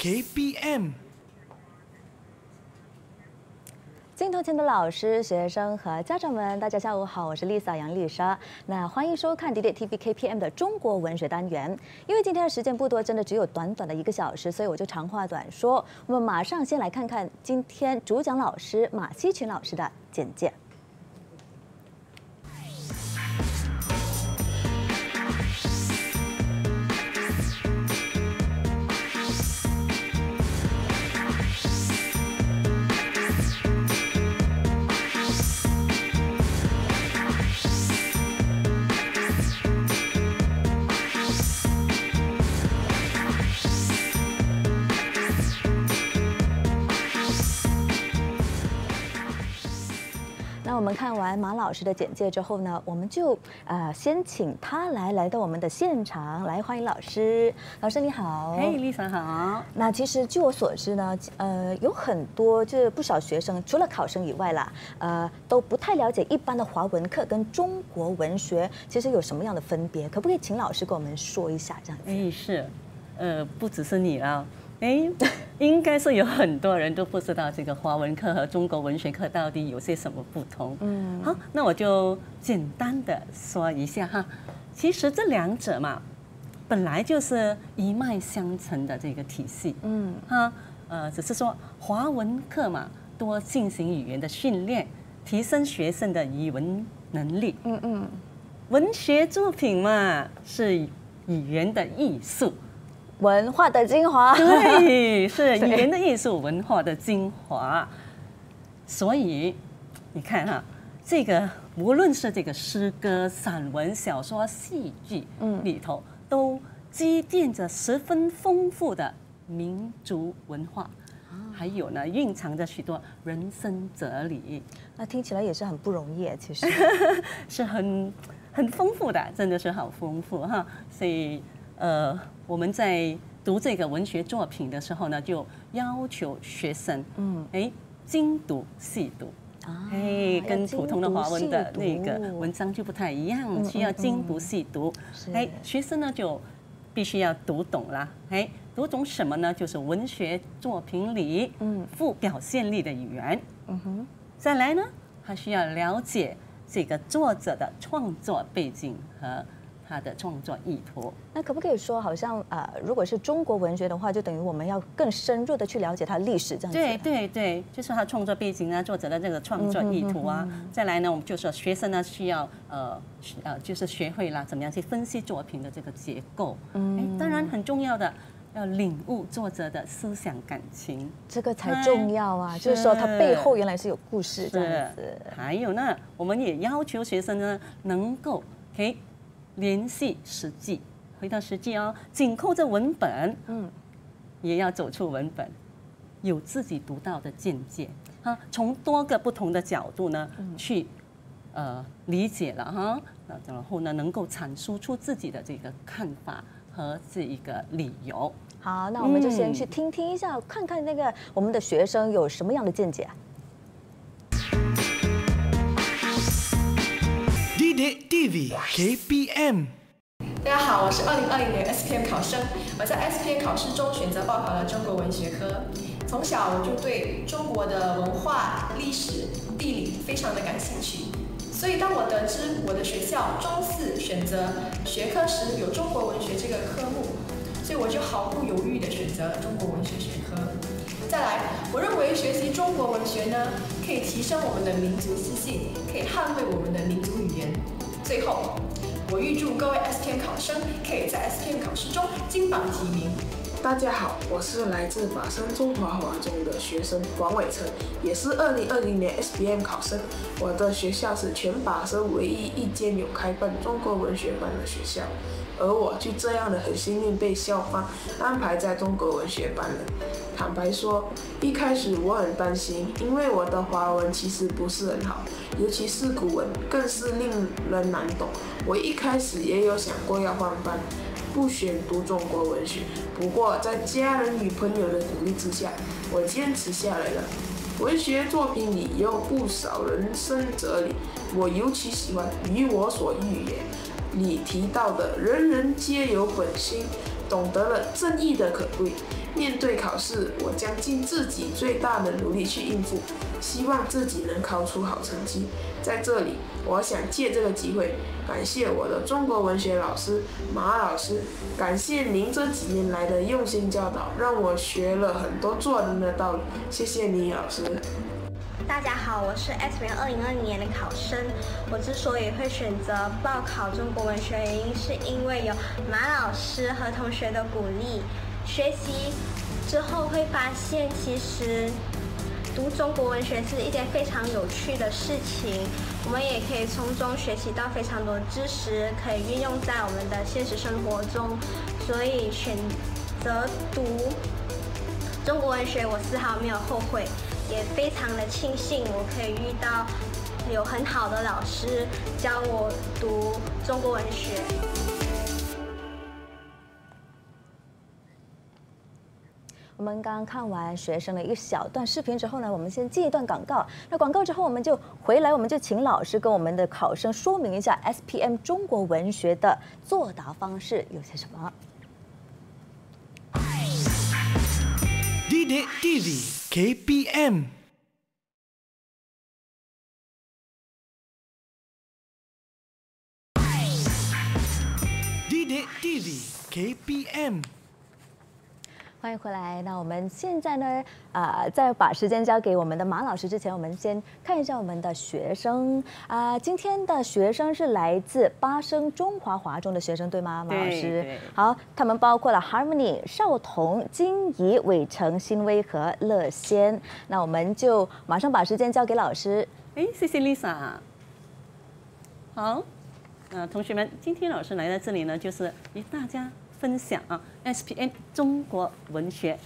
KPM。镜头前的老师、学生和家长们，大家下午好，我是丽萨杨丽莎。那欢迎收看 DTV KPM 的中国文学单元。因为今天的时间不多，真的只有短短的一个小时，所以我就长话短说。我们马上先来看看今天主讲老师马西群老师的简介。我们看完马老师的简介之后呢，我们就呃先请他来来到我们的现场来欢迎老师。老师你好，哎，丽老好。那其实据我所知呢，呃，有很多就是不少学生，除了考生以外啦，呃，都不太了解一般的华文课跟中国文学其实有什么样的分别，可不可以请老师跟我们说一下这样？子？嗯，是，呃，不只是你啊。哎，应该是有很多人都不知道这个华文课和中国文学课到底有些什么不同。嗯，好，那我就简单的说一下哈。其实这两者嘛，本来就是一脉相承的这个体系。嗯，哈，呃，只是说华文课嘛，多进行语言的训练，提升学生的语文能力。嗯嗯，文学作品嘛，是语言的艺术。文化的精华，对，是 语言的艺术，文化的精华。所以你看哈，这个无论是这个诗歌、散文、小说、戏剧，嗯，里头都积淀着十分丰富的民族文化，还有呢，蕴藏着许多人生哲理。那听起来也是很不容易，其实 是很很丰富的，真的是好丰富哈。所以。呃，我们在读这个文学作品的时候呢，就要求学生，嗯，哎，精读细读啊，哎，跟普通的华文的那个文章就不太一样，需要精读细读。哎，学生呢就必须要读懂啦。哎，读懂什么呢？就是文学作品里富表现力的语言。嗯哼，再来呢，还需要了解这个作者的创作背景和。他的创作意图，那可不可以说，好像呃，如果是中国文学的话，就等于我们要更深入的去了解它历史这样子。对对对，就是他创作背景啊，作者的这个创作意图啊，再来呢，我们就说学生呢需要呃呃，就是学会了怎么样去分析作品的这个结构。嗯，当然很重要的，要领悟作者的思想感情，这个才重要啊。就是说他背后原来是有故事这样子。还有呢，我们也要求学生呢能够可以。联系实际，回到实际哦，紧扣着文本，嗯，也要走出文本，有自己独到的见解啊，从多个不同的角度呢去，呃，理解了哈，那然后呢，能够阐述出自己的这个看法和这一个理由。好，那我们就先去听听一下，看看那个我们的学生有什么样的见解。TV KPM，大家好，我是2020年 SPM 考生。我在 SPM 考试中选择报考了中国文学科。从小我就对中国的文化、历史、地理非常的感兴趣。所以当我得知我的学校中四选择学科时有中国文学这个科目，所以我就毫不犹豫的选择中国文学学。再来，我认为学习中国文学呢，可以提升我们的民族自信，可以捍卫我们的民族语言。最后，我预祝各位 S T M 考生可以在 S T M 考试中金榜题名。大家好，我是来自法山中华华中的学生王伟成，也是2020年 S B M 考生。我的学校是全法山唯一一间有开办中国文学班的学校。而我就这样的很幸运被校方安排在中国文学班了。坦白说，一开始我很担心，因为我的华文其实不是很好，尤其是古文更是令人难懂。我一开始也有想过要换班，不选读中国文学。不过在家人与朋友的鼓励之下，我坚持下来了。文学作品里有不少人生哲理，我尤其喜欢“与我所欲言，你提到的“人人皆有本心”，懂得了正义的可贵。面对考试，我将尽自己最大的努力去应付，希望自己能考出好成绩。在这里，我想借这个机会感谢我的中国文学老师马老师，感谢您这几年来的用心教导，让我学了很多做人的道理。谢谢您，老师。大家好，我是 S 零二零二零年的考生。我之所以会选择报考中国文学，原因是因为有马老师和同学的鼓励。学习之后会发现，其实读中国文学是一件非常有趣的事情。我们也可以从中学习到非常多知识，可以运用在我们的现实生活中。所以选择读中国文学，我丝毫没有后悔。也非常的庆幸，我可以遇到有很好的老师教我读中国文学。我们刚看完学生的一小段视频之后呢，我们先进一段广告。那广告之后我们就回来，我们就请老师跟我们的考生说明一下 S P M 中国文学的作答方式有些什么。弟弟弟弟。KPM Didik TV KPM 欢迎回来。那我们现在呢？啊，在把时间交给我们的马老师之前，我们先看一下我们的学生啊。今天的学生是来自八声中华华中的学生，对吗，马老师？好，他们包括了 Harmony、少彤、金怡、伟成、新威和乐仙。那我们就马上把时间交给老师。哎，谢谢 Lisa。好。呃，同学们，今天老师来到这里呢，就是与大家分享啊。S P N 中国文学，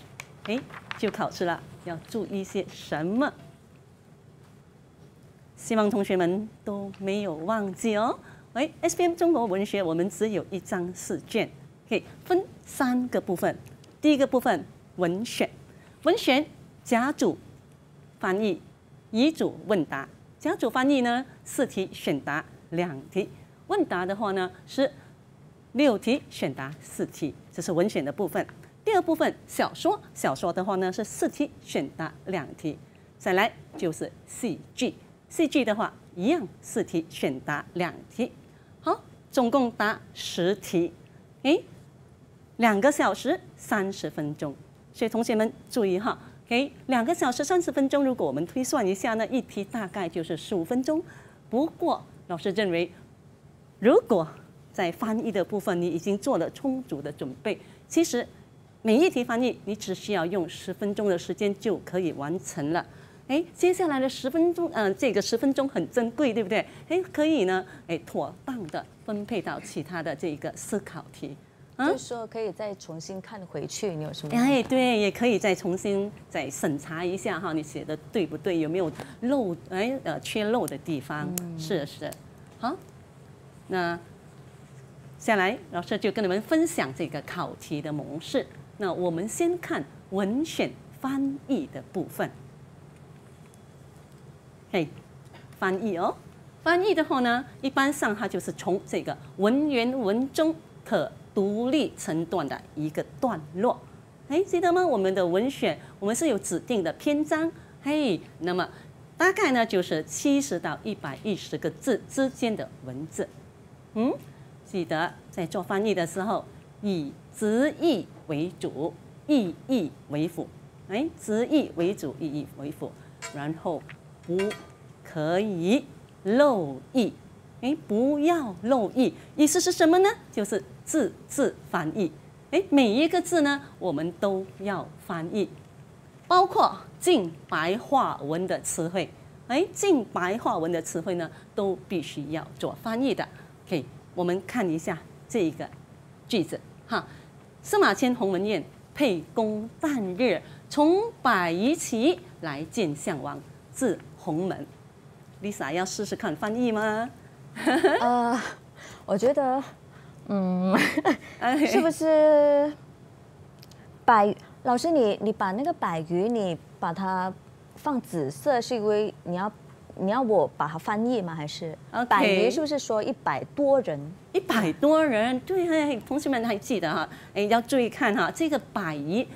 哎，就考试了，要注意些什么？希望同学们都没有忘记哦。哎，S P N 中国文学，我们只有一张试卷，可以分三个部分。第一个部分文选，文选甲组翻译，乙组问答。甲组翻译呢，四题选答两题；问答的话呢，是六题选答四题。这是文选的部分，第二部分小说，小说的话呢是四题选答两题，再来就是戏剧，戏剧的话一样四题选答两题，好，总共答十题，诶，两个小时三十分钟，所以同学们注意哈，诶，两个小时三十分钟，如果我们推算一下呢，一题大概就是十五分钟，不过老师认为，如果在翻译的部分，你已经做了充足的准备。其实，每一题翻译你只需要用十分钟的时间就可以完成了。哎，接下来的十分钟，嗯，这个十分钟很珍贵，对不对？哎，可以呢，哎，妥当的分配到其他的这个思考题。啊，就是说可以再重新看回去，你有什么？哎，对，也可以再重新再审查一下哈，你写的对不对？有没有漏哎呃缺漏的地方？嗯，是是，好，那。接下来，老师就跟你们分享这个考题的模式。那我们先看文选翻译的部分。嘿，翻译哦，翻译的话呢，一般上它就是从这个文言文中可独立成段的一个段落。哎，记得吗？我们的文选，我们是有指定的篇章。嘿，那么大概呢，就是七十到一百一十个字之间的文字。嗯。记得在做翻译的时候，以直译为主，意译为辅。哎，直译为主，意译为辅，然后不可以漏译。哎，不要漏译。意思是什么呢？就是字字翻译。哎，每一个字呢，我们都要翻译，包括近白话文的词汇。哎，近白话文的词汇呢，都必须要做翻译的。OK，我们看一下这一个句子哈，司马迁《鸿门宴》，沛公旦日从百余骑来见项王，自鸿门。Lisa 要试试看翻译吗？呃，我觉得，嗯，是不是百？老师，你你把那个百余你把它放紫色，是因为你要。你要我把它翻译吗？还是百仪是不是说一百多人？一百多人，对，同学们还记得哈？哎，要注意看哈，这个百仪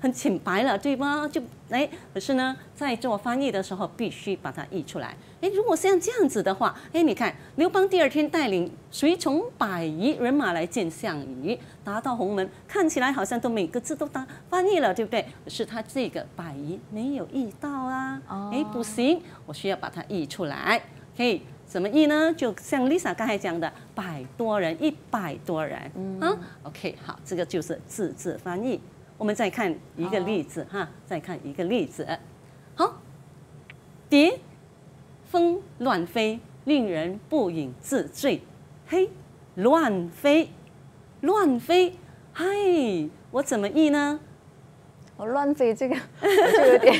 很浅白了，对吗？就。哎，可是呢，在做翻译的时候必须把它译出来。哎，如果像这样子的话，哎，你看刘邦第二天带领随从百余人马来见项羽，达到鸿门，看起来好像都每个字都当翻译了，对不对？可是他这个百余没有译到啊。哎，不行，我需要把它译出来。可以怎么译呢？就像 Lisa 刚才讲的，百多人，一百多人。嗯，OK，好，这个就是字字翻译。我们再看一个例子哈，再看一个例子。好，蝶蜂乱飞，令人不饮自醉。嘿，乱飞，乱飞，嗨，我怎么译呢？我乱飞这个就有点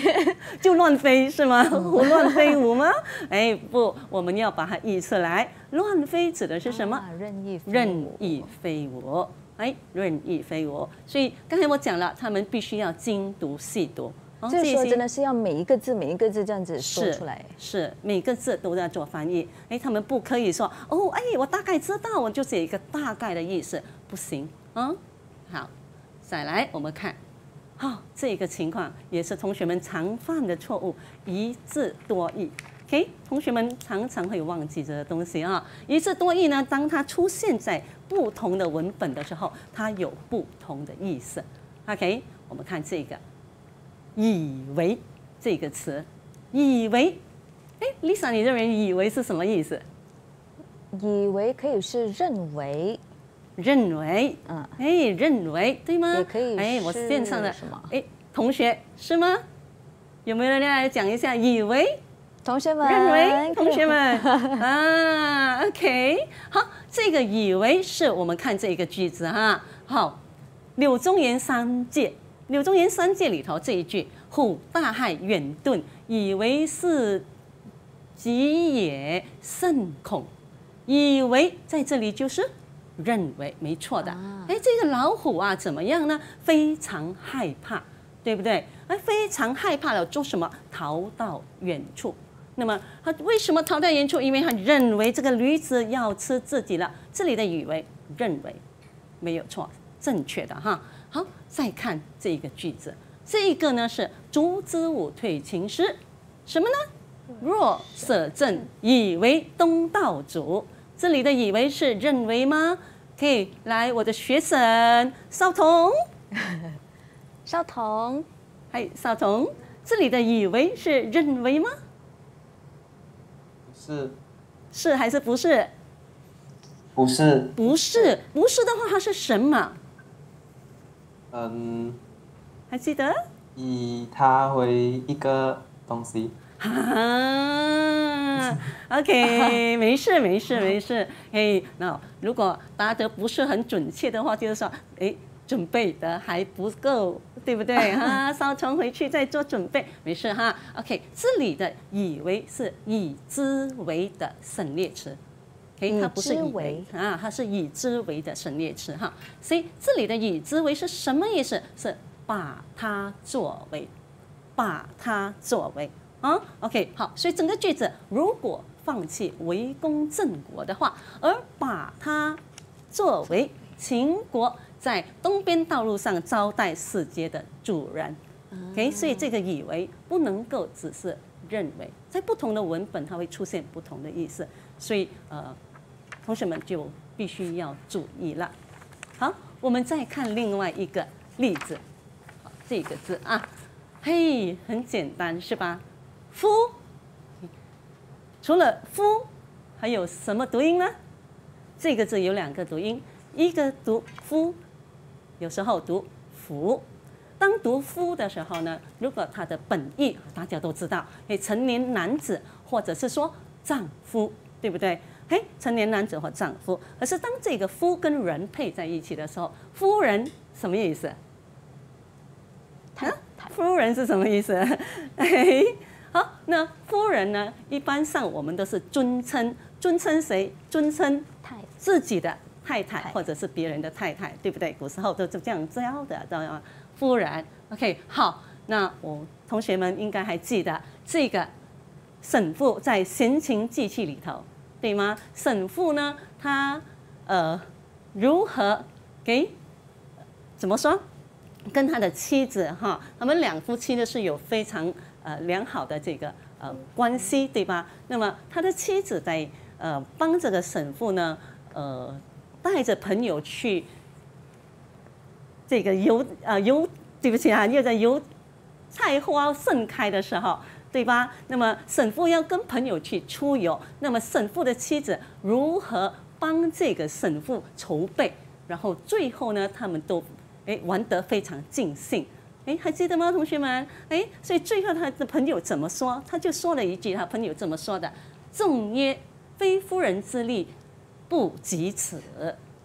就乱飞是吗？胡乱飞舞吗？哎，不，我们要把它译出来。乱飞指的是什么？任意任意飞舞。哎，任意飞蛾。所以刚才我讲了，他们必须要精读细读。这时候真的是要每一个字、每一个字这样子说出来，是每个字都在做翻译。哎，他们不可以说哦，哎，我大概知道，我就写一个大概的意思，不行啊。好，再来，我们看，好，这个情况也是同学们常犯的错误，一字多义。OK，同学们常常会忘记这个东西啊。一字多义呢，当它出现在不同的文本的时候，它有不同的意思。OK，我们看这个“以为”这个词，“以为”，哎，Lisa，你认为“以为”是什么意思？以为可以是认为，认为，嗯，哎，认为，对吗？也可以，哎，我是了什么？哎，同学是吗？有没有人来讲一下“以为”？同学们，认为同学们啊，OK，好，这个以为是我们看这一个句子哈。好，柳宗元《三戒》，柳宗元《三戒》里头这一句，虎大害远遁，以为是吉也甚恐。以为在这里就是认为，没错的。哎，这个老虎啊，怎么样呢？非常害怕，对不对？哎，非常害怕了，做什么？逃到远处。那么他为什么逃到远处？因为他认为这个女子要吃自己了。这里的“以为”认为没有错，正确的哈。好，再看这个句子，这一个呢是“朱子舞退情师什么呢？若舍正以为东道主。”这里的“以为”是认为吗？可以来，我的学生少彤，少彤，嗨，少彤，这里的“以为”是认为吗？是，是还是不是？不是，不是，不是的话，它是什么？嗯，还记得？以它为一个东西。啊，OK，没事没事没事。嘿，那如果答得不是很准确的话，就是说，哎。准备的还不够，对不对 哈？稍成回去再做准备，没事哈。OK，这里的“以为”是“以之为”的省略词，OK，它不是“以为”啊，它是“以之为”的省略词哈。所以这里的“以之为”是什么意思？是把它作为，把它作为啊。OK，好，所以整个句子，如果放弃围攻郑国的话，而把它作为秦国。在东边道路上招待世界的主人，OK，所以这个以为不能够只是认为，在不同的文本它会出现不同的意思，所以呃，同学们就必须要注意了。好，我们再看另外一个例子，这个字啊，嘿，很简单是吧？夫，除了夫，还有什么读音呢？这个字有两个读音，一个读夫。有时候读夫，当读夫的时候呢，如果他的本意大家都知道，诶，成年男子或者是说丈夫，对不对？嘿，成年男子或丈夫。可是当这个夫跟人配在一起的时候，夫人什么意思？太夫人是什么意思？哎，好，那夫人呢？一般上我们都是尊称，尊称谁？尊称太自己的。太太，或者是别人的太太，对不对？古时候都就这样教的，这样夫人，OK，好。那我同学们应该还记得这个沈父在《闲情记气》里头，对吗？沈父呢，他呃如何给怎么说，跟他的妻子哈，他们两夫妻呢是有非常呃良好的这个呃关系，对吧？那么他的妻子在呃帮这个沈父呢呃。带着朋友去，这个油啊油，对不起啊，又在油菜花盛开的时候，对吧？那么沈父要跟朋友去出游，那么沈父的妻子如何帮这个沈父筹备？然后最后呢，他们都哎玩得非常尽兴，哎，还记得吗，同学们？哎，所以最后他的朋友怎么说？他就说了一句，他朋友这么说的：“众曰，非夫人之力。”不及此。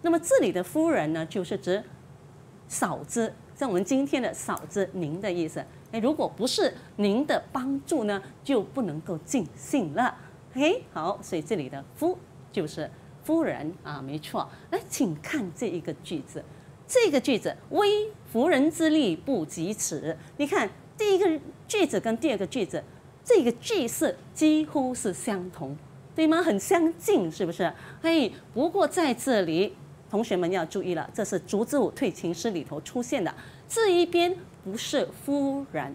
那么这里的夫人呢，就是指嫂子，像我们今天的嫂子，您的意思。哎，如果不是您的帮助呢，就不能够尽兴了。哎，好，所以这里的夫就是夫人啊，没错。来，请看这一个句子，这个句子，微夫人之力不及此。你看第一个句子跟第二个句子，这个句式几乎是相同。对吗？很相近，是不是？嘿，不过在这里，同学们要注意了，这是《竹子舞退秦诗》里头出现的。这一边不是夫人，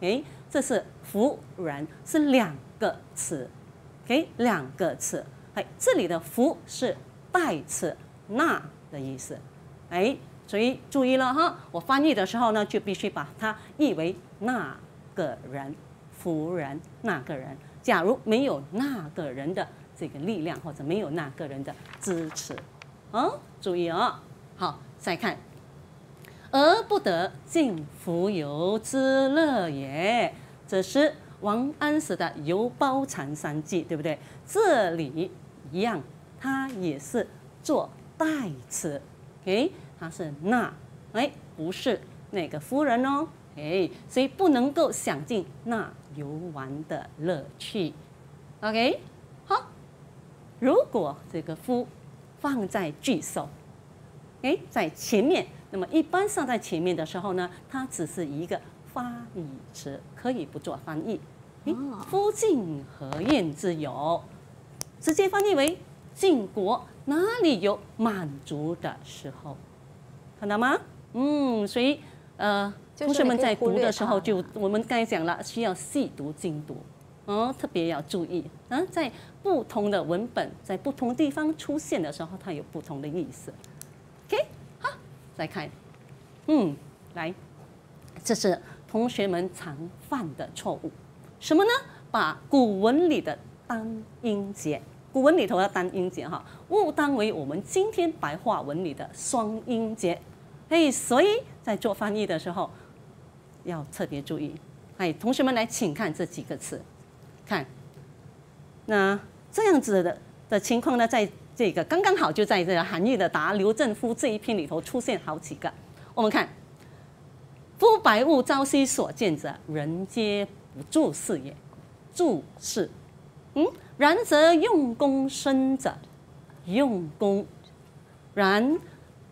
诶，这是夫人，是两个词，给两个词。哎，这里的“夫”是代词“那”的意思，哎，所以注意了哈，我翻译的时候呢，就必须把它译为那个人，夫人那个人。假如没有那个人的这个力量，或者没有那个人的支持，啊，注意哦。好，再看，而不得尽蜉蝣之乐也。这是王安石的《游褒禅山记》，对不对？这里一样，它也是做代词，诶，它是那，哎，不是那个夫人哦。哎，所以不能够享尽那游玩的乐趣。OK，好。如果这个夫放在句首，哎，在前面，那么一般上在前面的时候呢，它只是一个发语词，可以不做翻译。夫晋何晏之有？直接翻译为晋国哪里有满足的时候？看到吗？嗯，所以呃。同学们在读的时候，就我们刚才讲了，需要细读精读，哦，特别要注意嗯，在不同的文本在不同地方出现的时候，它有不同的意思。OK，好，再看，嗯，来，这是同学们常犯的错误，什么呢？把古文里的单音节，古文里头的单音节哈，误当为我们今天白话文里的双音节。嘿，所以在做翻译的时候。要特别注意，哎，同学们来，请看这几个词，看，那这样子的的情况呢，在这个刚刚好就在这个韩愈的答刘正夫这一篇里头出现好几个。我们看，夫白物朝夕所见者，人皆不注视也。注视，嗯，然则用功深者，用功，然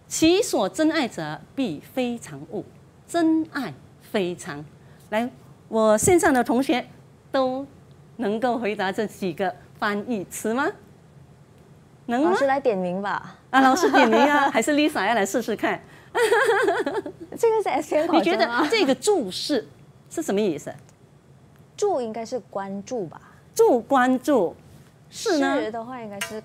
其所真爱者，必非常物，真爱。非常，来，我线上的同学，都能够回答这几个翻译词吗？能。老师来点名吧。啊，老师点名啊，还是 Lisa 要来试试看。这个是 S a 你觉得这个注释是什么意思？注应该是关注吧。注关注，是呢。视的话应该是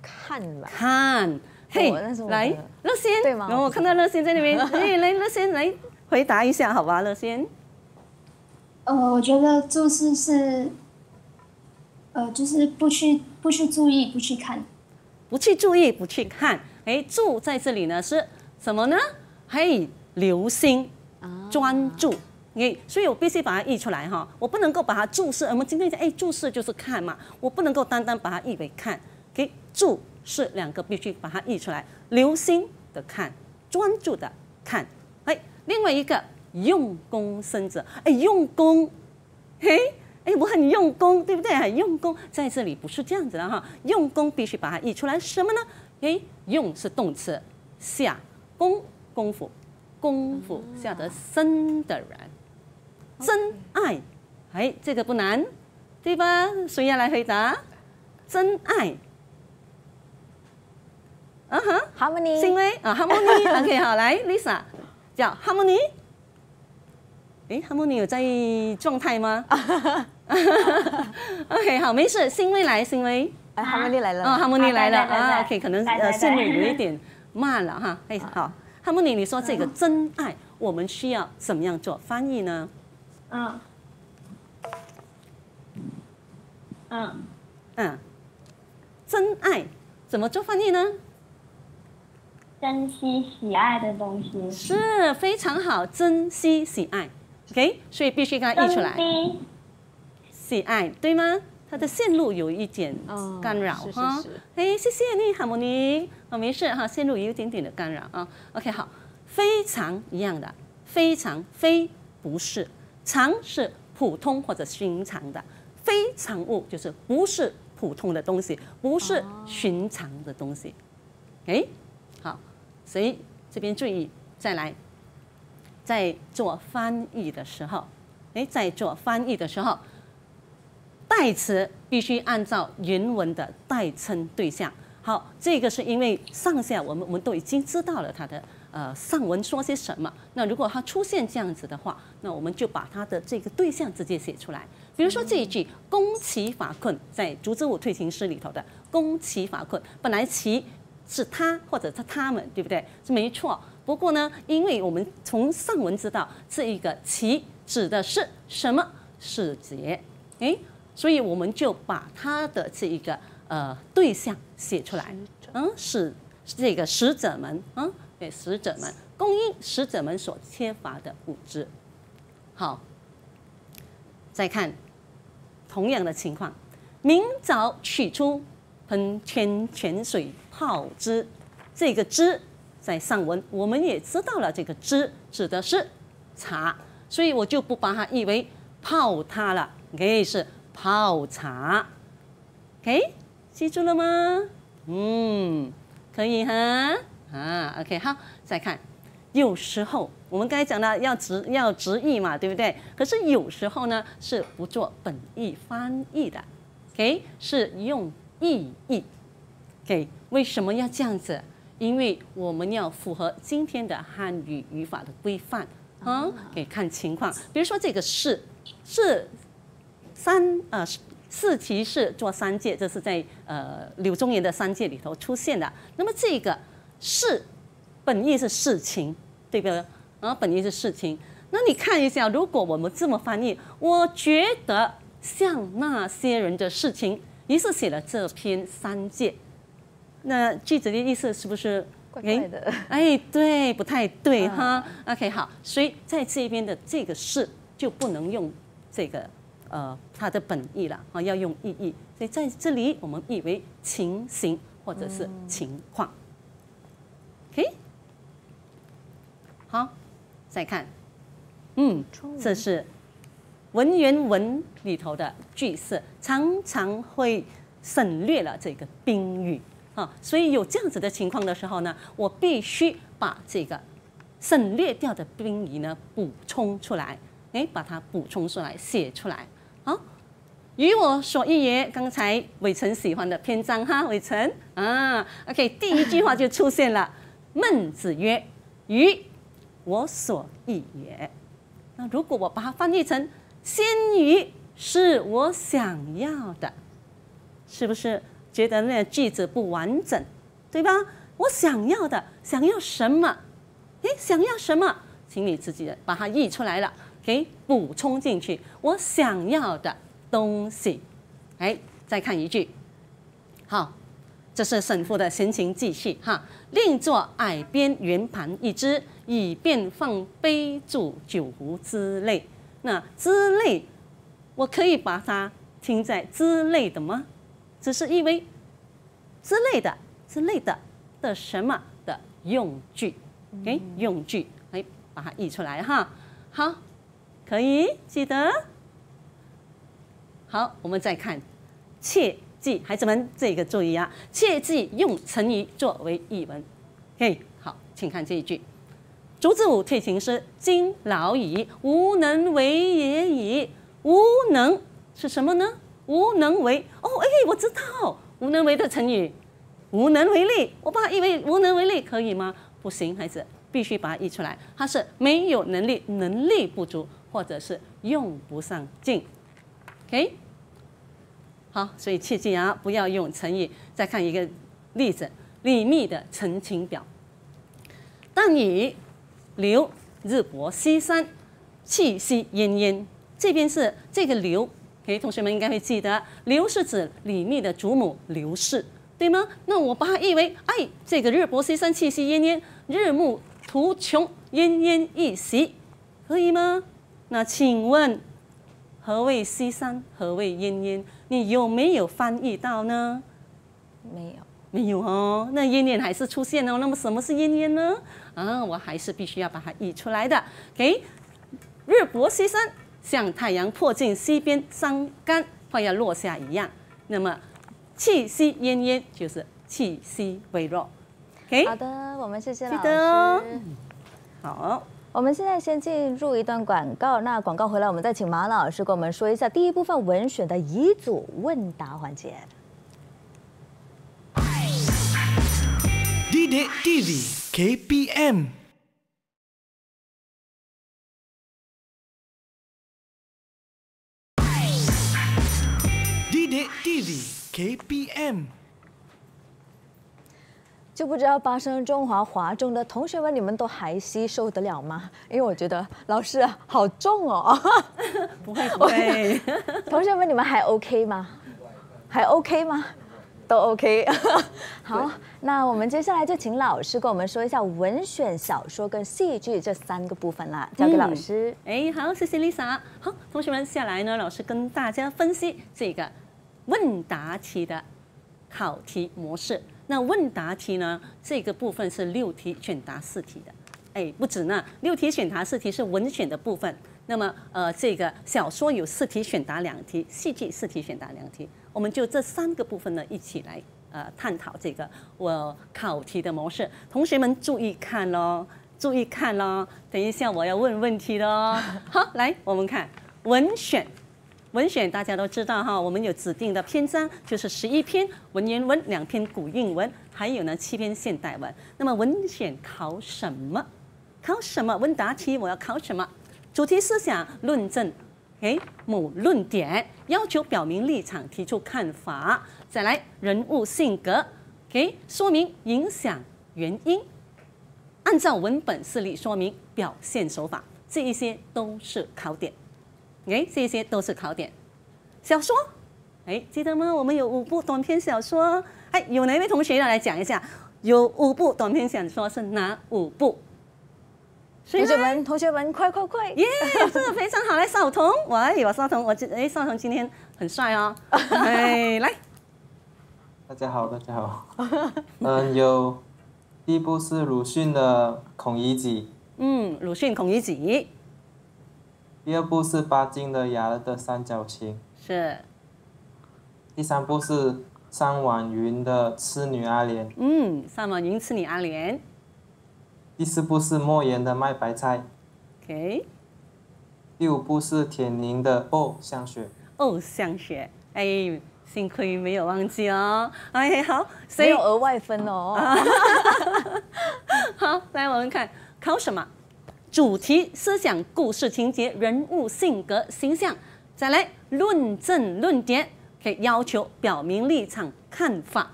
看吧。看，嘿，来，乐心。对吗？然后我看到乐心在那边，哎，来，乐心，来。回答一下，好吧，乐先。呃，我觉得注视是，呃，就是不去不去注意，不去看，不去注意，不去看。哎，注在这里呢是什么呢？嘿，留心，专注。诶，所以我必须把它译出来哈。我不能够把它注视。我们今天讲，哎，注视就是看嘛。我不能够单单把它译为看。给注视两个，必须把它译出来，留心的看，专注的看。哎。另外一个用功生者，哎，用功，嘿，哎，我很用功，对不对？很用功，在这里不是这样子的哈，用功必须把它译出来，什么呢？哎，用是动词，下功功夫，功夫下得深的人，真爱，哎，这个不难，对吧？谁要来回答？真爱，哼、哈，How m n y 啊，How m n y o k 好，来，Lisa。叫哈莫尼，哎，哈莫尼有在状态吗？OK，好，没事。新威来，新威，哈莫尼来了。啊，哈莫尼来了。啊，OK，可能呃新威有一点慢了哈。哎，好，哈莫尼，你说这个真爱，我们需要怎么样做翻译呢？嗯嗯嗯，真爱怎么做翻译呢？珍惜喜爱的东西是非常好，珍惜喜爱，OK，所以必须给它译出来。喜爱，对吗？它的线路有一点干扰哈。哎，谢谢你哈莫尼，啊没事哈，线路有一点点的干扰啊。OK 好，非常一样的，非常非不是常是普通或者寻常的，非常物就是不是普通的东西，不是寻常的东西。哎，好。所以这边注意，再来，在做翻译的时候，哎，在做翻译的时候，代词必须按照原文的代称对象。好，这个是因为上下我们我们都已经知道了它的呃上文说些什么。那如果它出现这样子的话，那我们就把它的这个对象直接写出来。比如说这一句“攻其法困”在《竹之舞退行诗》里头的“攻其法困”，本来其。是他或者是他们，对不对？这没错。不过呢，因为我们从上文知道，这一个“其”指的是什么使节？哎，所以我们就把它的这一个呃对象写出来。嗯，是这个使者们嗯，给使者们供应使者们所缺乏的物资。好，再看同样的情况，明早取出喷泉泉水。泡之，这个之在上文我们也知道了，这个之指的是茶，所以我就不把它译为泡它了，可以是泡茶，OK，记住了吗？嗯，可以哈，啊，OK，好，再看，有时候我们刚才讲的要直要直译嘛，对不对？可是有时候呢是不做本意翻译的，OK，是用意译，OK。为什么要这样子？因为我们要符合今天的汉语语法的规范啊。得看情况，比如说这个“是，是三呃四，其士做三界，这是在呃柳宗元的《三界》里头出现的。那么这个“是本意是事情，对不对？啊，本意是事情。那你看一下，如果我们这么翻译，我觉得像那些人的事情，于是写了这篇《三界》。那句子的意思是不是怪怪的？哎，对，不太对哈。OK，好，所以在这边的这个“是”就不能用这个呃它的本意了啊，要用意义。所以在这里我们译为情形或者是情况。OK，好，再看，嗯，这是文言文里头的句式，常常会省略了这个宾语。所以有这样子的情况的时候呢，我必须把这个省略掉的宾语呢补充出来，哎，把它补充出来写出来。好，鱼我所欲也，刚才伟成喜欢的篇章哈，伟成啊，OK，第一句话就出现了。孟子曰：“鱼，我所欲也。”那如果我把它翻译成“鲜鱼是我想要的”，是不是？觉得那句子不完整，对吧？我想要的，想要什么？诶，想要什么？请你自己把它译出来了，给补充进去。我想要的东西，哎，再看一句。好，这是沈复的闲情记叙。哈，另做矮边圆盘一只，以便放杯、注酒壶之类。那之类，我可以把它听在之类的吗？只是因为，之类的之类的的什么的用句，哎，用句，哎，把它译出来哈。好，可以记得。好，我们再看，切记，孩子们这个注意啊，切记用成语作为译文。嘿，好，请看这一句，竹之舞退琴师，今老矣，无能为也已。无能是什么呢？无能为哦，哎，我知道无能为的成语，无能为力。我把它译为无能为力，可以吗？不行，孩子，必须把它译出来。它是没有能力，能力不足，或者是用不上劲。OK，好，所以切记啊，不要用成语。再看一个例子，《李密的陈情表》，但以刘日薄西山，气息奄奄。这边是这个刘。哎，同学们应该会记得刘是指李密的祖母刘氏，对吗？那我把它译为“哎，这个日薄西山，气息奄奄，日暮途穷，奄奄一息”，可以吗？那请问何谓西山？何谓奄奄？你有没有翻译到呢？没有，没有哦。那奄奄还是出现了。那么什么是奄奄呢？啊，我还是必须要把它译出来的。给日薄西山。像太阳迫近西边山干快要落下一样，那么气息奄奄就是气息微弱。好的，我们谢谢老师。好，我们现在先进入一段广告。那广告回来，我们再请马老师给我们说一下第一部分文选的遗嘱问答环节。D D D K P M。D Z K b M 就不知道八升中华华中的同学们，你们都还吸收得了吗？因为我觉得老师好重哦，不会，同学们你们还 OK 吗？还 OK 吗？都 OK。好，那我们接下来就请老师跟我们说一下文选小说跟戏剧这三个部分啦，交给老师。哎，好，谢谢 Lisa。好，同学们，接下来呢，老师跟大家分析这个。问答题的考题模式，那问答题呢？这个部分是六题选答四题的，哎，不止呢，六题选答四题是文选的部分。那么，呃，这个小说有四题选答两题，戏剧四题选答两题。我们就这三个部分呢，一起来呃探讨这个我考题的模式。同学们注意看喽，注意看喽，等一下我要问问题喽。好，来我们看文选。文选大家都知道哈，我们有指定的篇章，就是十一篇文言文，两篇古韵文，还有呢七篇现代文。那么文选考什么？考什么？问答题，我要考什么？主题思想论证，哎，某论点要求表明立场，提出看法。再来人物性格，给说明影响原因，按照文本事例说明表现手法，这一些都是考点。哎，这些都是考点。小说，哎，记得吗？我们有五部短篇小说。哎，有哪位同学要来讲一下？有五部短篇小说是哪五部？同学们，同学们，快快快！耶，这个非常好。来，少彤，喂，我少彤，我，哎，少彤今天很帅哦，哎，来。大家好，大家好。嗯，有第一部是鲁迅的《孔乙己》。嗯，鲁迅《孔乙己》。第二部是巴金的《雅尔的三角形。是。第三部是三碗云的《痴女阿莲》，嗯，三碗云痴女阿莲。第四部是莫言的《卖白菜》，OK。第五部是铁凝的《哦香雪》，哦香雪，哎，幸亏没有忘记哦，哎好，所以有额外分哦。好，来我们看考什么。主题思想、故事情节、人物性格形象，再来论证论点，可以要求表明立场看法，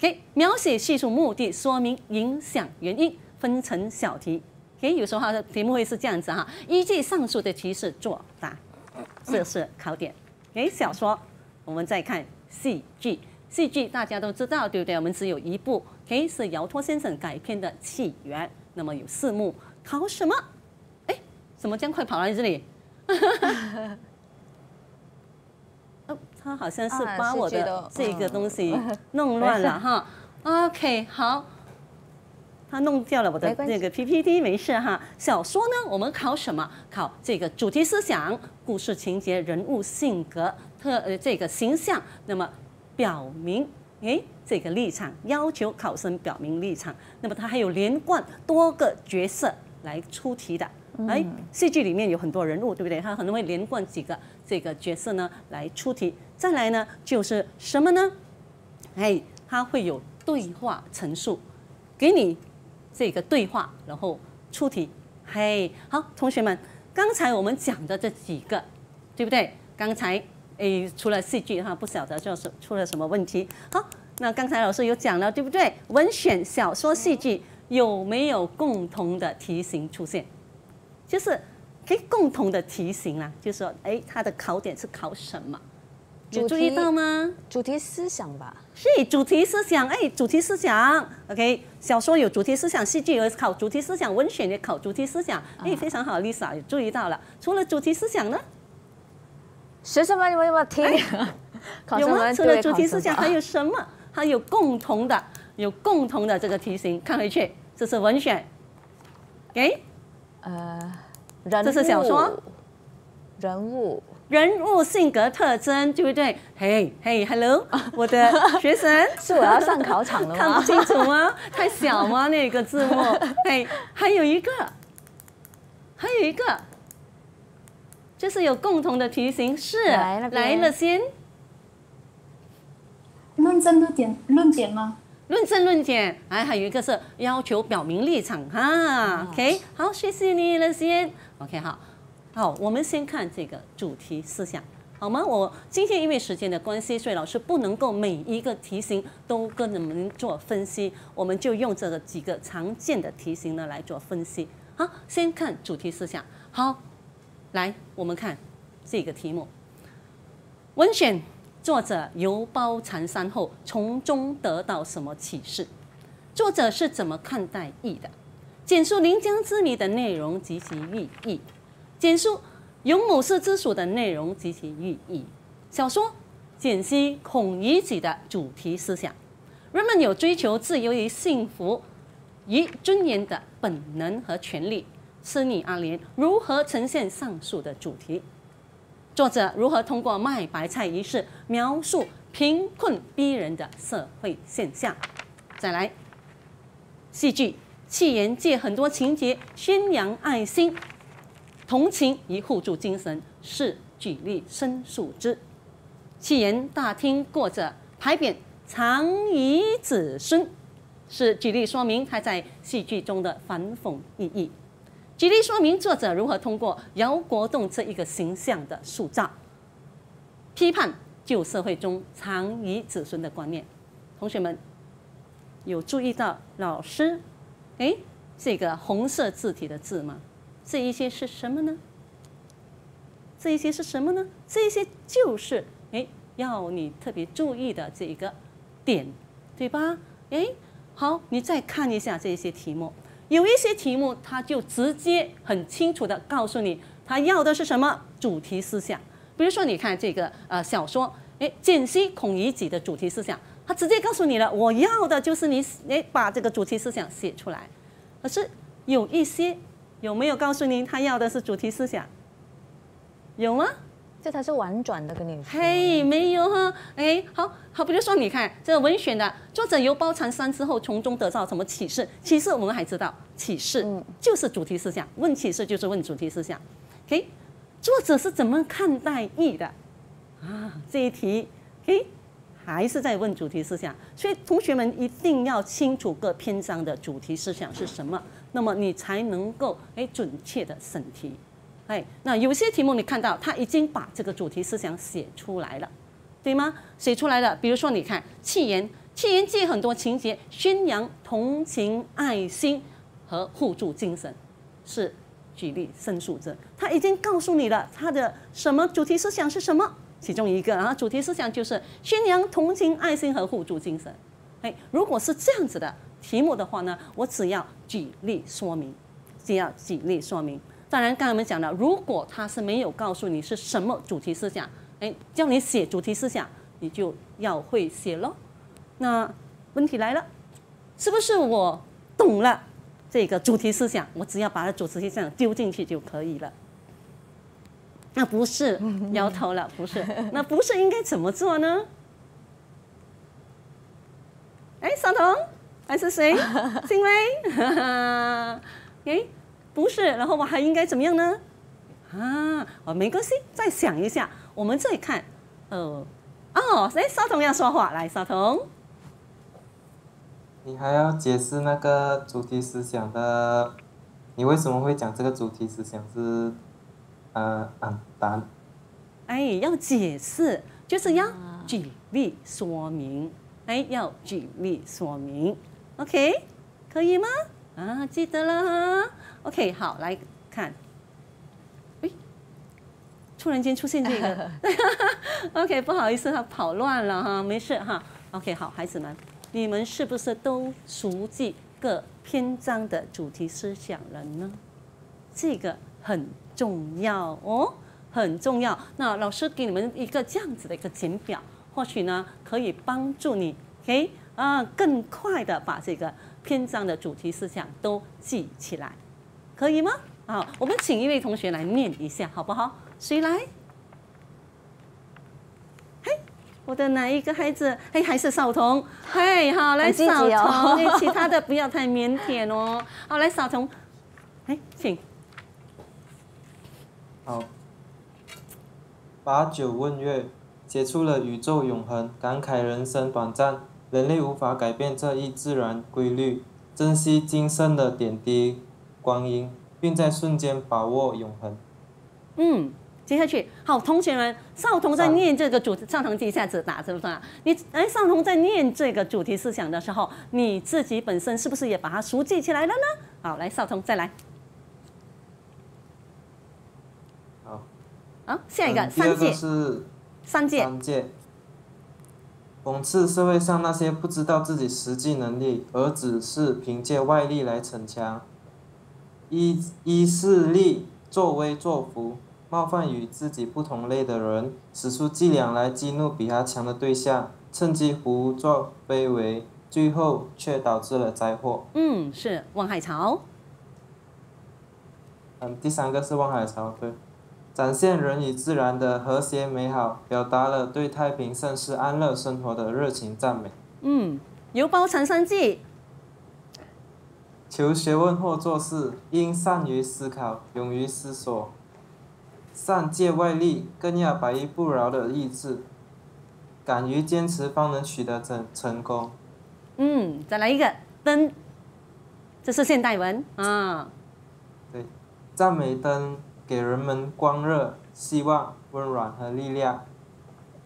可以描写叙述目的、说明影响原因，分成小题，可以有时候的题目会是这样子哈。依据上述的提示作答，这是考点。给小说，我们再看戏剧，戏剧大家都知道对不对？我们只有一部，给是姚托先生改编的《起源》，那么有四幕。考什么？哎，怎么这样快跑来这里？呃，他好像是把我的这个东西 弄乱了哈。OK，好，他弄掉了我的那个 PPT，没事哈。小说呢，我们考什么？考这个主题思想、故事情节、人物性格、特呃这个形象，那么表明哎这个立场，要求考生表明立场。那么他还有连贯多个角色。来出题的，哎，戏剧里面有很多人物，对不对？他可能会连贯几个这个角色呢来出题。再来呢就是什么呢？哎，他会有对话陈述，给你这个对话，然后出题。嘿，好，同学们，刚才我们讲的这几个，对不对？刚才诶，除了戏剧哈，不晓得就是出了什么问题。好，那刚才老师有讲了，对不对？文选、小说、戏剧。有没有共同的题型出现？就是可以共同的题型啊，就是说，哎，它的考点是考什么？有注意到吗？主题思想吧。是主题思想，哎，主题思想。OK，小说有主题思想，戏剧有考主题思想，文选也考主题思想。哎，非常好，Lisa 也注意到了。除了主题思想呢？学生们有没有听？有吗？除了主题思想还有什么？还有共同的。有共同的这个题型，看回去，这是文选，给，呃，这是小说，人物，人物性格特征，对不对？嘿，嘿，Hello，我的学生，是我要上考场了吗？看不清楚吗？太小吗？那个字幕？嘿，还有一个，还有一个，就是有共同的题型，是来了，来了，先，论证的点，论点吗？论证论点，哎，还有一个是要求表明立场哈。OK，好，谢谢你，老师。OK，好，好，我们先看这个主题思想，好吗？我今天因为时间的关系，所以老师不能够每一个题型都跟你们做分析，我们就用这个几个常见的题型呢来做分析。好，先看主题思想。好，来，我们看这个题目，文选。作者游褒禅山后，从中得到什么启示？作者是怎么看待义的？简述《临江之谜》的内容及其寓意。简述《永某氏之鼠》的内容及其寓意。小说简析《孔乙己》的主题思想。人们有追求自由与幸福、与尊严的本能和权利。斯里阿莲如何呈现上述的主题？作者如何通过卖白菜一事描述贫困逼人的社会现象？再来，戏剧气人借很多情节宣扬爱心、同情与互助精神，是举例申述之。气人大厅过着牌匾“长以子孙”，是举例说明他在戏剧中的反讽意义。举例说明作者如何通过姚国栋这一个形象的塑造，批判旧社会中残余子孙的观念。同学们，有注意到老师，哎，这个红色字体的字吗？这一些是什么呢？这一些是什么呢？这一些就是哎，要你特别注意的这一个点，对吧？哎，好，你再看一下这些题目。有一些题目，他就直接很清楚的告诉你，他要的是什么主题思想。比如说，你看这个呃小说，哎，《简·析孔乙己》的主题思想，他直接告诉你了，我要的就是你，哎把这个主题思想写出来。可是有一些，有没有告诉你他要的是主题思想？有吗？这才是婉转的跟你。嘿，没有哈，哎，好，好，比如说，你看这个文选的作者由包藏山之后，从中得到什么启示？启示我们还知道，启示就是主题思想。问启示就是问主题思想。嘿，作者是怎么看待义的？啊，这一题，嘿，还是在问主题思想。所以同学们一定要清楚各篇章的主题思想是什么，那么你才能够哎准确的审题。哎，那有些题目你看到他已经把这个主题思想写出来了，对吗？写出来了，比如说你看《弃言》，《弃言》记》很多情节宣扬同情、爱心和互助精神，是举例申述者。他已经告诉你了他的什么主题思想是什么，其中一个啊，主题思想就是宣扬同情、爱心和互助精神。哎，如果是这样子的题目的话呢，我只要举例说明，只要举例说明。当然，刚才我们讲了，如果他是没有告诉你是什么主题思想，哎，叫你写主题思想，你就要会写喽。那问题来了，是不是我懂了这个主题思想？我只要把主题思想丢进去就可以了？那不是，摇头了，不是。那不是应该怎么做呢？哎，小彤还是谁？金 威？哎。不是，然后我还应该怎么样呢？啊，哦，没关系，再想一下，我们再看，哦，哦，哎，沙童要说话，来，沙童，你还要解释那个主题思想的，你为什么会讲这个主题思想是，呃，啊，答，哎，要解释，就是要举例说明，哎，要举例说明，OK，可以吗？啊，记得了，OK，好，来看，哎，突然间出现这个，OK，不好意思，它跑乱了哈，没事哈，OK，好，孩子们，你们是不是都熟记各篇章的主题思想了呢？这个很重要哦，很重要。那老师给你们一个这样子的一个简表，或许呢可以帮助你，OK，啊，更快的把这个。篇章的主题思想都记起来，可以吗？好，我们请一位同学来念一下，好不好？谁来？嘿，我的哪一个孩子？嘿，还是少彤。嘿，好来，少彤。其他的不要太腼腆哦。好，来少彤。哎，请。好，把酒问月，写出了宇宙永恒，感慨人生短暂。人类无法改变这一自然规律，珍惜今生的点滴光阴，并在瞬间把握永恒。嗯，接下去，好，同学们，少彤在念这个主，题，少彤记一下子打是不是啊？你，哎，少彤在念这个主题思想的时候，你自己本身是不是也把它熟记起来了呢？好，来，少彤再来。好。啊，下一个，三界是。三界三界讽刺社会上那些不知道自己实际能力，而只是凭借外力来逞强，一一势力作威作福，冒犯与自己不同类的人，使出伎俩来激怒比他强的对象，趁机胡作非为，最后却导致了灾祸。嗯，是望海潮。嗯，第三个是望海潮对。展现人与自然的和谐美好，表达了对太平盛世安乐生活的热情赞美。嗯，邮包传三记。求学问或做事，应善于思考，勇于思索，善借外力，更要百依不饶的意志，敢于坚持，方能取得成成功。嗯，再来一个灯，这是现代文啊。对，赞美灯。给人们光热、希望、温暖和力量，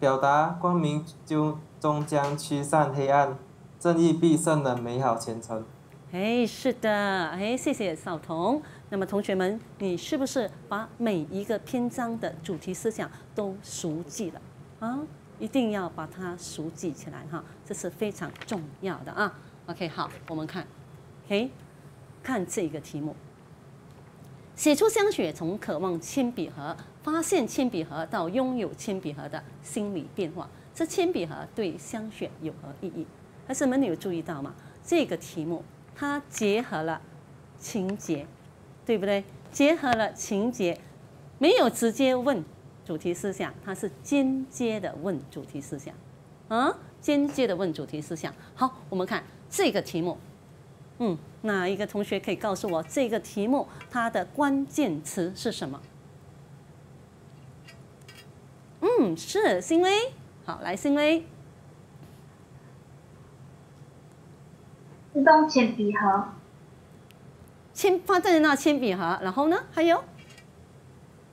表达光明终终将驱散黑暗、正义必胜的美好前程。哎，是的，哎，谢谢小童。那么同学们，你是不是把每一个篇章的主题思想都熟记了？啊，一定要把它熟记起来哈，这是非常重要的啊。OK，好，我们看，哎，看这个题目。写出香雪从渴望铅笔盒、发现铅笔盒到拥有铅笔盒的心理变化。这铅笔盒对香雪有何意义？孩子们，你有注意到吗？这个题目它结合了情节，对不对？结合了情节，没有直接问主题思想，它是间接的问主题思想，啊，间接的问主题思想。好，我们看这个题目。嗯，那一个同学可以告诉我这个题目它的关键词是什么？嗯，是新微，好来新微，自动铅笔盒，铅放在那铅笔盒，然后呢还有，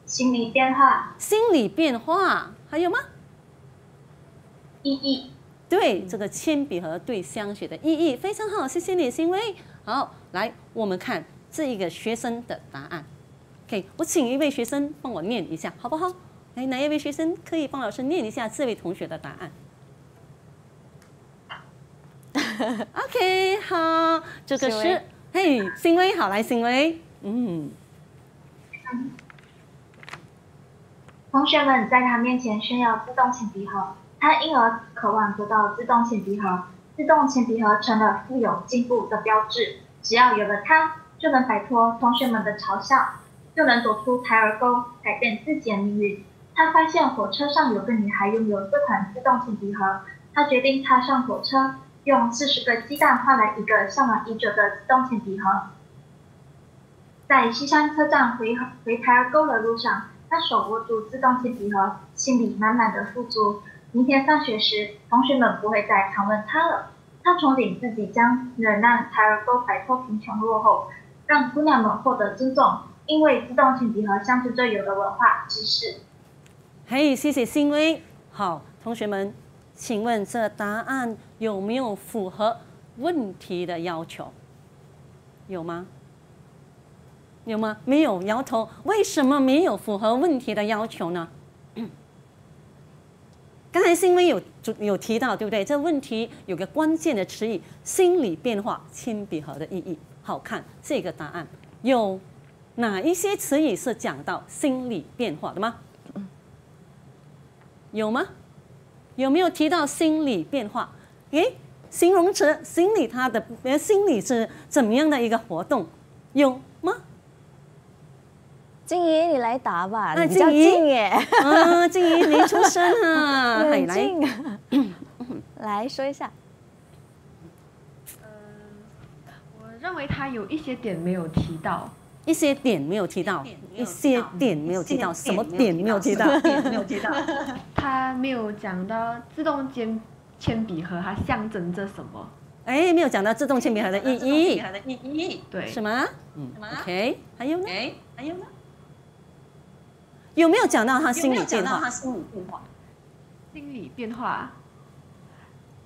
心理变化，心理变化还有吗？一一。对这个铅笔盒对香雪的意义非常好，谢谢你，新薇。好，来我们看这一个学生的答案。OK，我请一位学生帮我念一下，好不好？哎，哪一位学生可以帮老师念一下这位同学的答案？OK，好，这个是，嘿，新薇，好来，新薇，嗯，同学们在他面前炫耀自动铅笔盒。他因而渴望得到自动铅笔盒，自动铅笔盒成了富有进步的标志。只要有了它，就能摆脱同学们的嘲笑，就能走出台儿沟，改变自己的命运。他发现火车上有个女孩拥有这款自动铅笔盒，他决定踏上火车，用四十个鸡蛋换来一个向往已久的自动铅笔盒。在西山车站回回台儿沟的路上，他手握住自动铅笔盒，心里满满的富足。明天放学时，同学们不会再谈论他了。他憧憬自己将忍让才能够摆脱贫穷落后，让姑娘们获得尊重，因为自动性集合像是最有的文化知识。嘿，谢谢欣慰。好，同学们，请问这答案有没有符合问题的要求？有吗？有吗？没有，摇头。为什么没有符合问题的要求呢？刚才新闻有有提到，对不对？这问题有个关键的词语：心理变化。铅笔盒的意义，好看这个答案。有哪一些词语是讲到心理变化的吗？有吗？有没有提到心理变化？诶，形容词心理，它的心理是怎么样的一个活动？有。静怡，你来答吧，比较近耶。嗯，金怡，你出生啊，很 近 来说一下，嗯，我认为他有一些点没有提到，一些点没有提到，一些点没有提到，什么点没有提到？点没有提到，他没有讲到自动铅铅笔盒它象征着什么？哎，没有讲到自动铅笔盒的意义，的意义，对，什么？嗯，OK，什么还有呢？还有呢？有没有讲到他心理变化？有有讲到他心理变化？心理变化，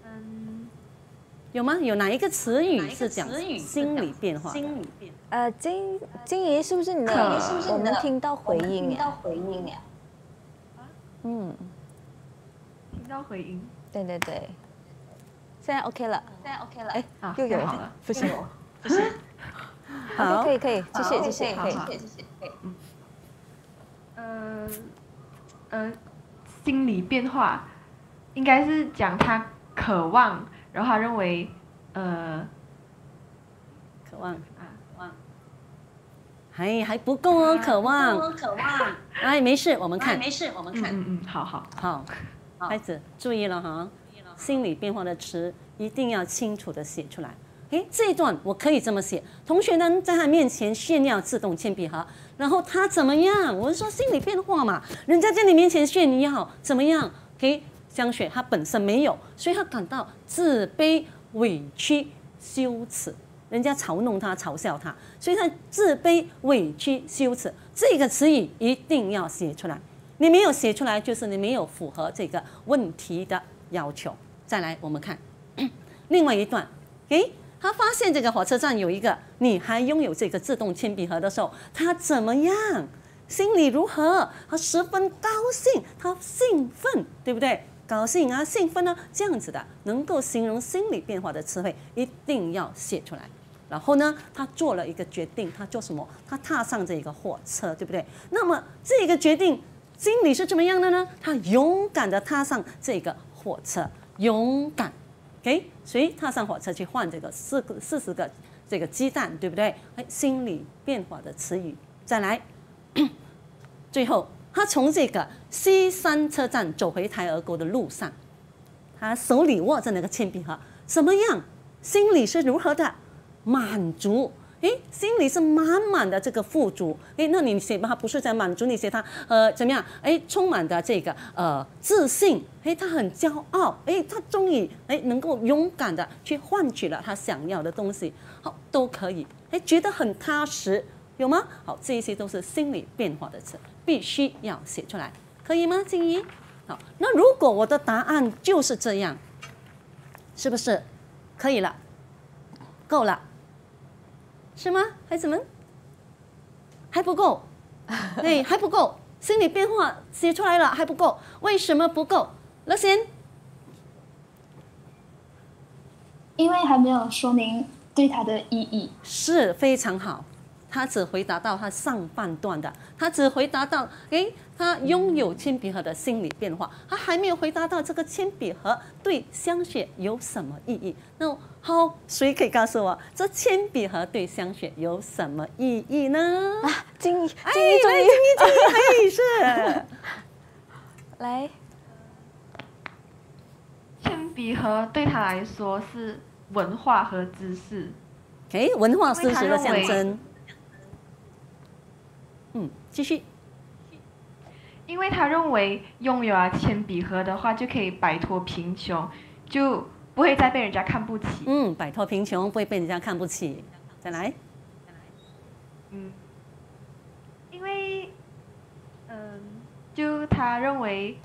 嗯，有吗？有哪一个词语是讲心理变化？心理变。呃，金金怡是不是你的？我们听到回音呀。听到回音呀。嗯。听到回音。对对对。现在 OK 了。现在 OK 了。哎，又有了，不行，不行。好，可以可以，谢谢谢谢，谢谢谢谢，嗯。呃，呃，心理变化，应该是讲他渴望，然后他认为，呃，渴望啊，渴望，还还不够哦，渴望，渴望，哎，没事，我们看，没事，我们看，嗯嗯，好好好，孩子注意了哈，心理变化的词一定要清楚的写出来。哎，这一段我可以这么写，同学们在他面前炫耀自动铅笔盒。然后他怎么样？我是说心理变化嘛。人家在你面前炫耀怎么样？嘿，江雪她本身没有，所以她感到自卑、委屈、羞耻。人家嘲弄她、嘲笑她，所以她自卑、委屈、羞耻。这个词语一定要写出来，你没有写出来，就是你没有符合这个问题的要求。再来，我们看另外一段，哎。他发现这个火车站有一个你还拥有这个自动铅笔盒的时候，他怎么样？心里如何？他十分高兴，他兴奋，对不对？高兴啊，兴奋啊，这样子的，能够形容心理变化的词汇一定要写出来。然后呢，他做了一个决定，他做什么？他踏上这一个火车，对不对？那么这个决定心理是怎么样的呢？他勇敢的踏上这个火车，勇敢。给谁踏上火车去换这个四个四十个这个鸡蛋，对不对？哎，心理变化的词语，再来。最后，他从这个西山车站走回台儿沟的路上，他手里握着那个铅笔盒，什么样？心里是如何的满足？哎，心里是满满的这个富足，哎，那你写他不是在满足你写他，呃，怎么样？哎，充满的这个呃自信，哎，他很骄傲，哎，他终于哎能够勇敢的去换取了他想要的东西，好都可以，哎，觉得很踏实，有吗？好，这一些都是心理变化的词，必须要写出来，可以吗？静怡，好，那如果我的答案就是这样，是不是？可以了，够了。是吗？孩子们还不够，哎，还不够。心理变化写出来了还不够，为什么不够？乐心，因为还没有说明对他的意义。是非常好。他只回答到他上半段的，他只回答到，哎，他拥有铅笔盒的心理变化，他还没有回答到这个铅笔盒对香雪有什么意义。那好，谁可以告诉我，这铅笔盒对香雪有什么意义呢？金一，哎，来，金一，金一，有你是，来，铅笔盒对他来说是文化和知识，哎，文化知识的象征。嗯，继续。因为他认为拥有啊铅笔盒的话，就可以摆脱贫穷，就不会再被人家看不起。嗯，摆脱贫穷，不会被人家看不起。再来。嗯，因为，嗯，就他认为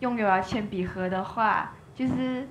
拥有啊铅笔盒的话，就是。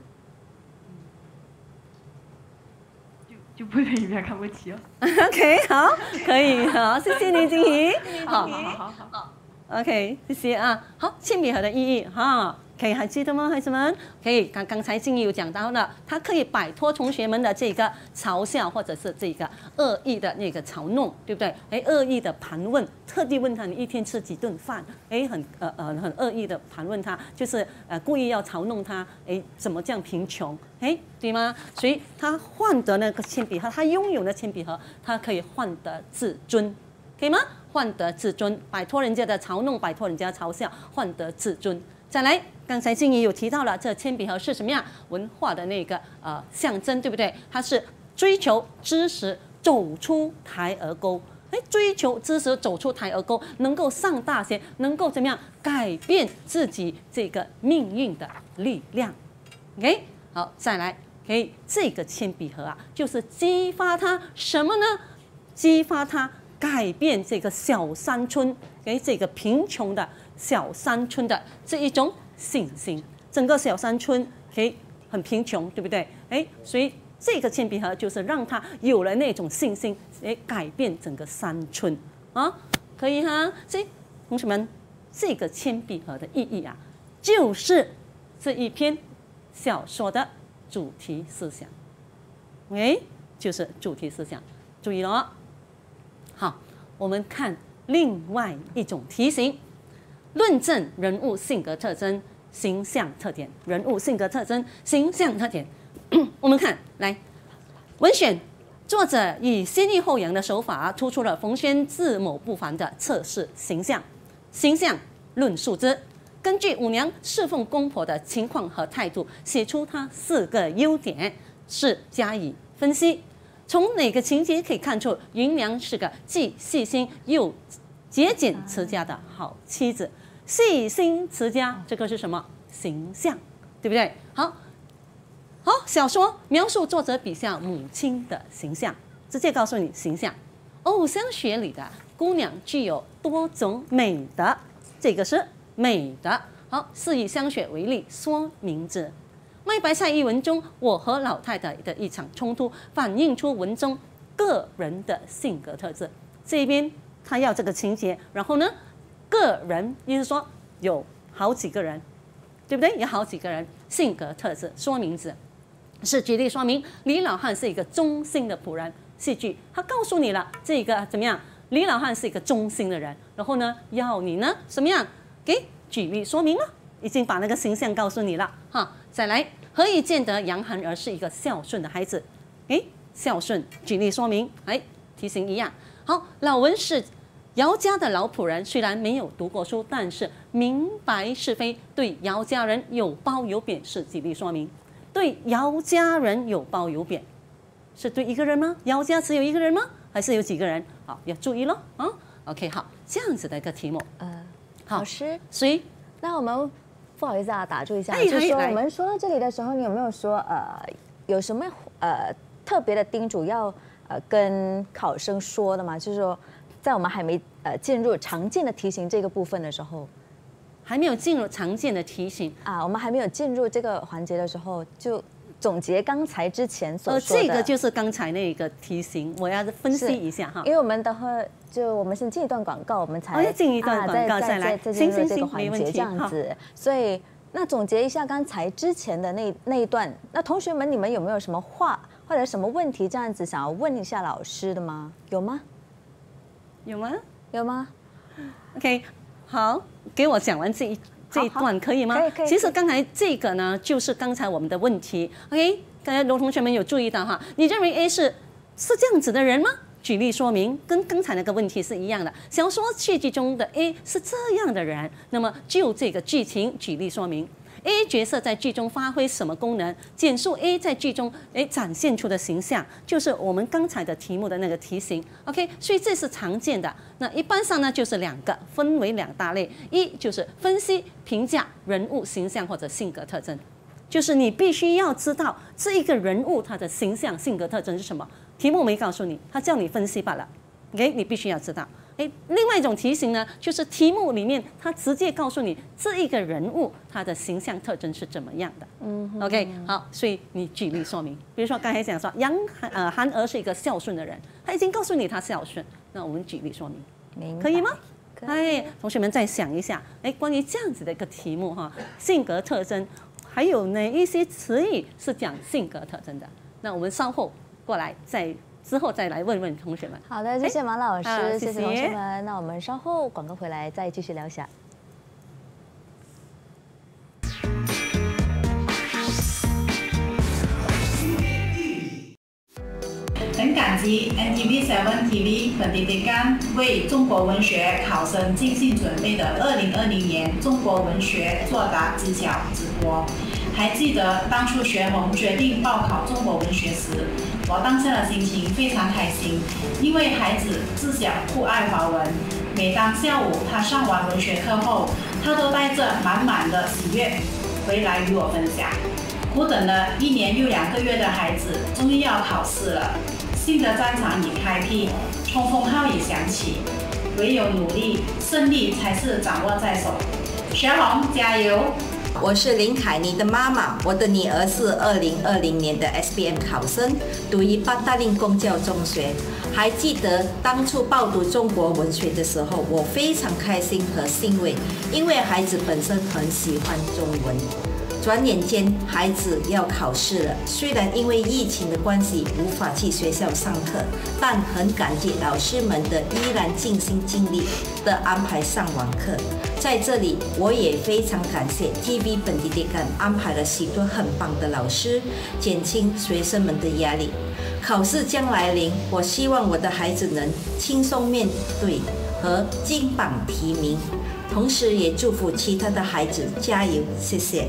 就不能一边看不起哦。OK，好，可以，好，谢谢你，晶怡。林 好好好，OK，谢谢啊。好，铅笔盒的意义哈。可以还记得吗，孩子们？可以，刚刚才静怡有讲到了，他可以摆脱同学们的这个嘲笑，或者是这个恶意的那个嘲弄，对不对？哎，恶意的盘问，特地问他你一天吃几顿饭？哎，很呃呃很恶意的盘问他，就是呃故意要嘲弄他，哎，怎么这样贫穷？哎，对吗？所以他换得那个铅笔盒，他拥有的铅笔盒，他可以换得自尊，可以吗？换得自尊，摆脱人家的嘲弄，摆脱人家嘲笑，换得自尊。再来，刚才静怡有提到了，这铅笔盒是什么样文化的那个呃象征，对不对？它是追求知识，走出台儿沟。哎，追求知识，走出台儿沟，能够上大学，能够怎么样改变自己这个命运的力量。OK，好，再来，可这个铅笔盒啊，就是激发他什么呢？激发他改变这个小山村，给这个贫穷的。小山村的这一种信心，整个小山村嘿，很贫穷，对不对？哎，所以这个铅笔盒就是让他有了那种信心，哎，改变整个山村啊，可以哈。所以同学们，这个铅笔盒的意义啊，就是这一篇小说的主题思想，哎，就是主题思想。注意了，好，我们看另外一种题型。论证人物性格特征、形象特点。人物性格特征、形象特点，我们看，来文选作者以先抑后扬的手法，突出了冯轩自谋不凡的测试形象。形象论述之，根据五娘侍奉公婆的情况和态度，写出她四个优点是加以分析。从哪个情节可以看出云娘是个既细心又？节俭持家的好妻子，细心持家，这个是什么形象，对不对？好，好小说描述作者笔下母亲的形象，直接告诉你形象。《偶香雪》里的姑娘具有多种美德，这个是美德。好，是以《香雪》为例说名字。《卖白菜》一文中，我和老太太的一场冲突，反映出文中个人的性格特质。这边。他要这个情节，然后呢，个人，意思说有好几个人，对不对？有好几个人性格特质，说名字，是举例说明。李老汉是一个忠心的仆人，戏剧他告诉你了这个怎么样？李老汉是一个忠心的人，然后呢，要你呢什么样？给举例说明了，已经把那个形象告诉你了，哈。再来，何以见得杨涵儿是一个孝顺的孩子？诶，孝顺举例说明，哎，题型一样。好，老文是姚家的老仆人，虽然没有读过书，但是明白是非，对姚家人有褒有贬，是举例说明。对姚家人有褒有贬，是对一个人吗？姚家只有一个人吗？还是有几个人？好，要注意了啊。OK，好，这样子的一个题目。呃，老师，所以那我们不好意思啊，打住一下，就是说我们说到这里的时候，你有没有说呃有什么呃特别的叮嘱要？呃，跟考生说的嘛，就是说，在我们还没呃进入常见的题型这个部分的时候，还没有进入常见的题型啊，我们还没有进入这个环节的时候，就总结刚才之前所说的这个就是刚才那个题型，我要分析一下哈。因为我们等会就我们先进一段广告，我们才进一段啊，再再再进入这个环节这样子。所以那总结一下刚才之前的那那一段，那同学们你们有没有什么话？或者什么问题这样子想要问一下老师的吗？有吗？有吗？有吗？OK，好，给我讲完这一这一段可以吗？可以可以。其实刚才这个呢，就是刚才我们的问题。OK，刚才罗同学们有注意到哈，你认为 A 是是这样子的人吗？举例说明，跟刚才那个问题是一样的。小说戏剧中的 A 是这样的人，那么就这个剧情举例说明。A 角色在剧中发挥什么功能？简述 A 在剧中哎展现出的形象，就是我们刚才的题目的那个题型。OK，所以这是常见的。那一般上呢，就是两个，分为两大类。一就是分析评价人物形象或者性格特征，就是你必须要知道这一个人物他的形象性格特征是什么。题目没告诉你，他叫你分析罢了。OK，你必须要知道。另外一种题型呢，就是题目里面他直接告诉你这一个人物他的形象特征是怎么样的。嗯，OK，好，所以你举例说明，比如说刚才讲说杨呃韩儿是一个孝顺的人，他已经告诉你他孝顺，那我们举例说明，明可以吗？可以。同学们再想一下，哎，关于这样子的一个题目哈，性格特征还有哪一些词语是讲性格特征的？那我们稍后过来再。之后再来问问同学们。好的，谢谢马老师，谢谢同学们。那我们稍后广告回来再继续聊一下。很感激 NTV Seven TV 满丁丁干为中国文学考生精心准备的二零二零年中国文学作答技巧直播。还记得当初学红决定报考中国文学时，我当下的心情非常开心，因为孩子自小酷爱华文，每当下午他上完文学课后，他都带着满满的喜悦回来与我分享。苦等了一年又两个月的孩子，终于要考试了，新的战场已开辟，冲锋号已响起，唯有努力，胜利才是掌握在手。学红加油！我是林凯，你的妈妈。我的女儿是二零二零年的 S B M 考生，读于八达令公教中学。还记得当初报读中国文学的时候，我非常开心和欣慰，因为孩子本身很喜欢中文。转眼间，孩子要考试了。虽然因为疫情的关系无法去学校上课，但很感激老师们的依然尽心尽力的安排上网课。在这里，我也非常感谢 TVB 本地的港安排了许多很棒的老师，减轻学生们的压力。考试将来临，我希望我的孩子能轻松面对和金榜题名。同时也祝福其他的孩子加油！谢谢。